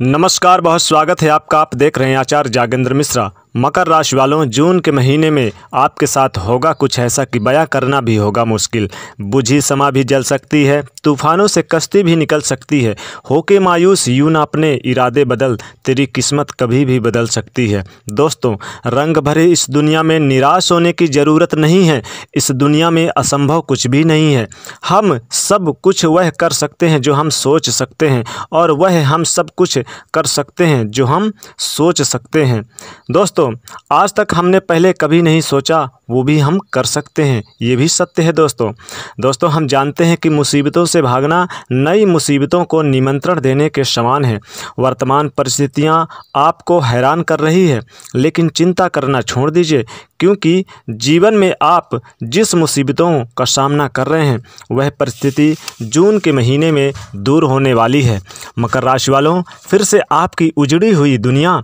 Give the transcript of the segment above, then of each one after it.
नमस्कार बहुत स्वागत है आपका आप देख रहे हैं आचार्य जागेंद्र मिश्रा मकर राशि वालों जून के महीने में आपके साथ होगा कुछ ऐसा कि बयां करना भी होगा मुश्किल बुझी समा भी जल सकती है तूफानों से कश्ती भी निकल सकती है होके मायूस यूं ना अपने इरादे बदल तेरी किस्मत कभी भी बदल सकती है दोस्तों रंग भरे इस दुनिया में निराश होने की ज़रूरत नहीं है इस दुनिया में असंभव कुछ भी नहीं है हम सब कुछ वह कर सकते हैं जो हम सोच सकते हैं और वह हम सब कुछ कर सकते हैं जो हम सोच सकते हैं दोस्तों दोस्तों आज तक हमने पहले कभी नहीं सोचा वो भी हम कर सकते हैं ये भी सत्य है दोस्तों दोस्तों हम जानते हैं कि मुसीबतों से भागना नई मुसीबतों को निमंत्रण देने के समान है वर्तमान परिस्थितियां आपको हैरान कर रही है लेकिन चिंता करना छोड़ दीजिए क्योंकि जीवन में आप जिस मुसीबतों का सामना कर रहे हैं वह परिस्थिति जून के महीने में दूर होने वाली है मकर राशि वालों फिर से आपकी उजड़ी हुई दुनिया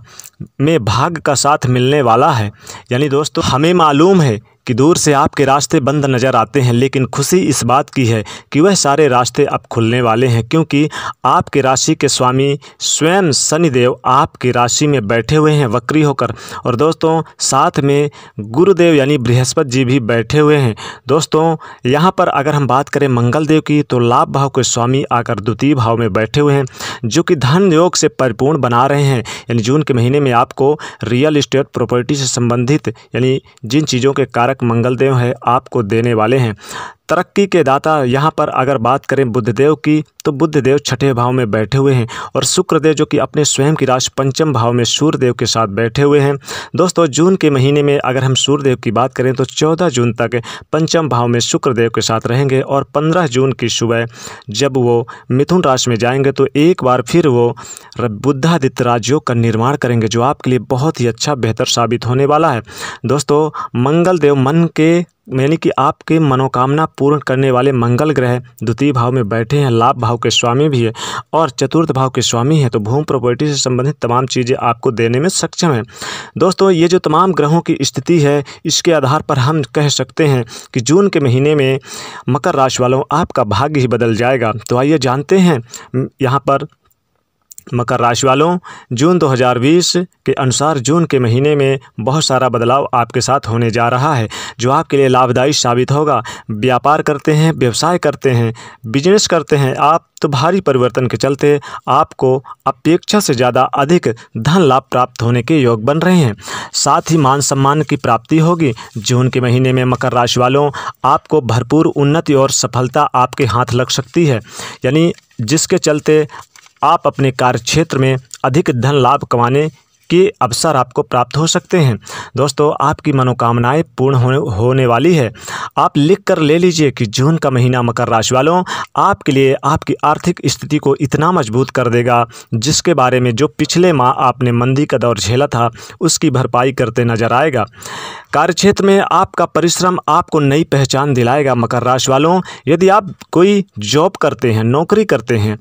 में भाग का साथ साथ मिलने वाला है यानी दोस्तों हमें मालूम है कि दूर से आपके रास्ते बंद नज़र आते हैं लेकिन खुशी इस बात की है कि वह सारे रास्ते अब खुलने वाले हैं क्योंकि आपके राशि के स्वामी स्वयं शनिदेव आपकी राशि में बैठे हुए हैं वक्री होकर और दोस्तों साथ में गुरुदेव यानी बृहस्पति जी भी बैठे हुए हैं दोस्तों यहाँ पर अगर हम बात करें मंगलदेव की तो लाभ भाव के स्वामी आकर द्वितीय भाव में बैठे हुए हैं जो कि धन योग से परिपूर्ण बना रहे हैं यानी जून के महीने में आपको रियल इस्टेट प्रॉपर्टी से संबंधित यानी जिन चीज़ों के कारक मंगलदेव है आपको देने वाले हैं तरक्की के दाता यहाँ पर अगर बात करें बुद्धदेव की तो बुद्धदेव छठे भाव में बैठे हुए हैं और शुक्रदेव जो कि अपने स्वयं की राशि पंचम भाव में सूर्यदेव के साथ बैठे हुए हैं दोस्तों जून के महीने में अगर हम सूर्यदेव की बात करें तो 14 जून तक पंचम भाव में शुक्रदेव के साथ रहेंगे और पंद्रह जून की सुबह जब वो मिथुन राशि में जाएंगे तो एक बार फिर वो बुद्धादित्य राजयोग का निर्माण करेंगे जो आपके लिए बहुत ही अच्छा बेहतर साबित होने वाला है दोस्तों मंगलदेव मन के यानी कि आपके मनोकामना पूर्ण करने वाले मंगल ग्रह द्वितीय भाव में बैठे हैं लाभ भाव के स्वामी भी है और चतुर्थ भाव के स्वामी हैं तो भूमि प्रॉपर्टी से संबंधित तमाम चीज़ें आपको देने में सक्षम हैं दोस्तों ये जो तमाम ग्रहों की स्थिति है इसके आधार पर हम कह सकते हैं कि जून के महीने में मकर राशि वालों आपका भाग्य ही बदल जाएगा तो आइए जानते हैं यहाँ पर मकर राशि वालों जून 2020 के अनुसार जून के महीने में बहुत सारा बदलाव आपके साथ होने जा रहा है जो आपके लिए लाभदायी साबित होगा व्यापार करते हैं व्यवसाय करते हैं बिजनेस करते हैं आप तो भारी परिवर्तन के चलते आपको अपेक्षा से ज़्यादा अधिक धन लाभ प्राप्त होने के योग बन रहे हैं साथ ही मान सम्मान की प्राप्ति होगी जून के महीने में मकर राशि वालों आपको भरपूर उन्नति और सफलता आपके हाथ लग सकती है यानी जिसके चलते आप अपने कार्य क्षेत्र में अधिक धन लाभ कमाने के अवसर आपको प्राप्त हो सकते हैं दोस्तों आपकी मनोकामनाएं पूर्ण होने होने वाली है आप लिख कर ले लीजिए कि जून का महीना मकर राशि वालों आपके लिए आपकी आर्थिक स्थिति को इतना मजबूत कर देगा जिसके बारे में जो पिछले माह आपने मंदी का दौर झेला था उसकी भरपाई करते नजर आएगा कार्यक्षेत्र में आपका परिश्रम आपको नई पहचान दिलाएगा मकर राशि वालों यदि आप कोई जॉब करते हैं नौकरी करते हैं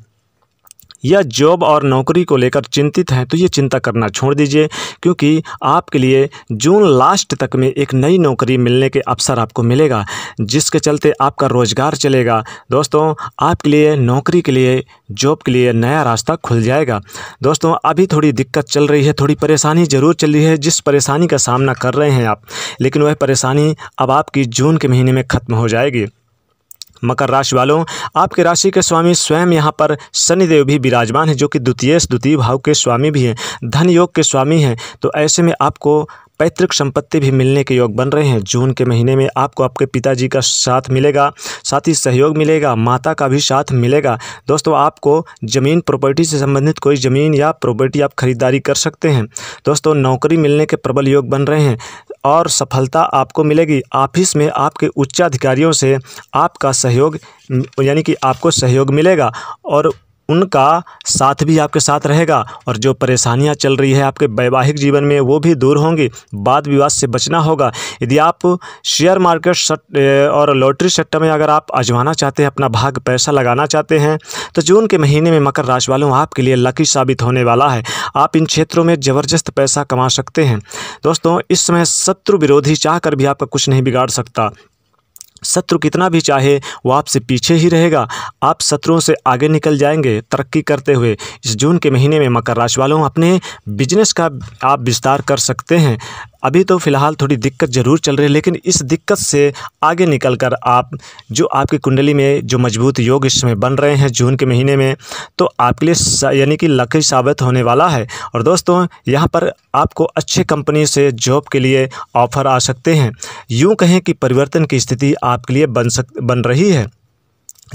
या जॉब और नौकरी को लेकर चिंतित हैं तो ये चिंता करना छोड़ दीजिए क्योंकि आपके लिए जून लास्ट तक में एक नई नौकरी मिलने के अवसर आपको मिलेगा जिसके चलते आपका रोज़गार चलेगा दोस्तों आपके लिए नौकरी के लिए जॉब के लिए नया रास्ता खुल जाएगा दोस्तों अभी थोड़ी दिक्कत चल रही है थोड़ी परेशानी ज़रूर चल रही है जिस परेशानी का सामना कर रहे हैं आप लेकिन वह परेशानी अब आपकी जून के महीने में ख़त्म हो जाएगी मकर राशि वालों आपके राशि के स्वामी स्वयं यहाँ पर शनिदेव भी विराजमान है जो कि द्वितीय द्वितीय भाव के स्वामी भी हैं धन योग के स्वामी हैं तो ऐसे में आपको पैतृक संपत्ति भी मिलने के योग बन रहे हैं जून के महीने में आपको आपके पिताजी का साथ मिलेगा साथ ही सहयोग मिलेगा माता का भी साथ मिलेगा दोस्तों आपको ज़मीन प्रॉपर्टी से संबंधित कोई ज़मीन या प्रॉपर्टी आप खरीदारी कर सकते हैं दोस्तों नौकरी मिलने के प्रबल योग बन रहे हैं और सफलता आपको मिलेगी ऑफिस में आपके उच्चाधिकारियों से आपका सहयोग यानी कि आपको सहयोग मिलेगा और उनका साथ भी आपके साथ रहेगा और जो परेशानियां चल रही है आपके वैवाहिक जीवन में वो भी दूर होंगी वाद विवाद से बचना होगा यदि आप शेयर मार्केट सट और लॉटरी सेक्टर में अगर आप अजमाना चाहते हैं अपना भाग पैसा लगाना चाहते हैं तो जून के महीने में मकर राशि वालों आपके लिए लकी साबित होने वाला है आप इन क्षेत्रों में ज़बरदस्त पैसा कमा सकते हैं दोस्तों इस समय शत्रु विरोधी चाह भी आपका कुछ नहीं बिगाड़ सकता शत्रु कितना भी चाहे वो आपसे पीछे ही रहेगा आप शत्रुओं से आगे निकल जाएंगे तरक्की करते हुए इस जून के महीने में मकर राशि वालों अपने बिजनेस का आप विस्तार कर सकते हैं अभी तो फ़िलहाल थोड़ी दिक्कत ज़रूर चल रही है लेकिन इस दिक्कत से आगे निकल कर आप जो आपकी कुंडली में जो मजबूत योग इस समय बन रहे हैं जून के महीने में तो आपके लिए यानी कि लकी साबित होने वाला है और दोस्तों यहाँ पर आपको अच्छे कंपनी से जॉब के लिए ऑफर आ सकते हैं यूँ कहें कि परिवर्तन की स्थिति आपके लिए बन सक बन रही है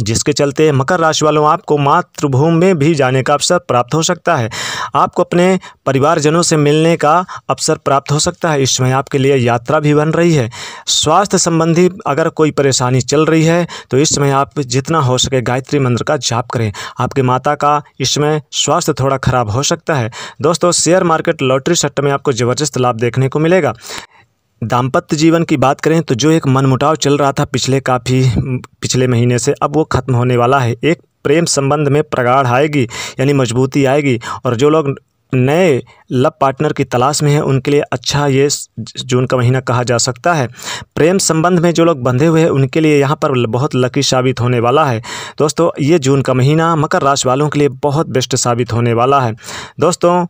जिसके चलते मकर राशि वालों आपको मातृभूमि में भी जाने का अवसर प्राप्त हो सकता है आपको अपने परिवारजनों से मिलने का अवसर प्राप्त हो सकता है इस समय आपके लिए यात्रा भी बन रही है स्वास्थ्य संबंधी अगर कोई परेशानी चल रही है तो इस समय आप जितना हो सके गायत्री मंत्र का जाप करें आपके माता का इस समय स्वास्थ्य थोड़ा खराब हो सकता है दोस्तों शेयर मार्केट लॉटरी सट्ट में आपको ज़बरदस्त लाभ देखने को मिलेगा दाम्पत्य जीवन की बात करें तो जो एक मनमुटाव चल रहा था पिछले काफ़ी पिछले महीने से अब वो ख़त्म होने वाला है एक प्रेम संबंध में प्रगाढ़ आएगी यानी मजबूती आएगी और जो लोग नए लव पार्टनर की तलाश में हैं उनके लिए अच्छा ये जून का महीना कहा जा सकता है प्रेम संबंध में जो लोग बंधे हुए हैं उनके लिए यहाँ पर बहुत लकी साबित होने वाला है दोस्तों ये जून का महीना मकर राशि वालों के लिए बहुत बेस्ट साबित होने वाला है दोस्तों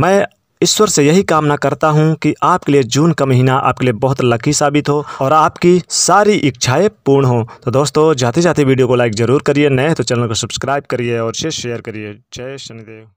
मैं ईश्वर से यही कामना करता हूं कि आपके लिए जून का महीना आपके लिए बहुत लकी साबित हो और आपकी सारी इच्छाएं पूर्ण हो तो दोस्तों जाते जाते वीडियो को लाइक जरूर करिए नए तो चैनल को सब्सक्राइब करिए और शेयर करिए जय शनिदेव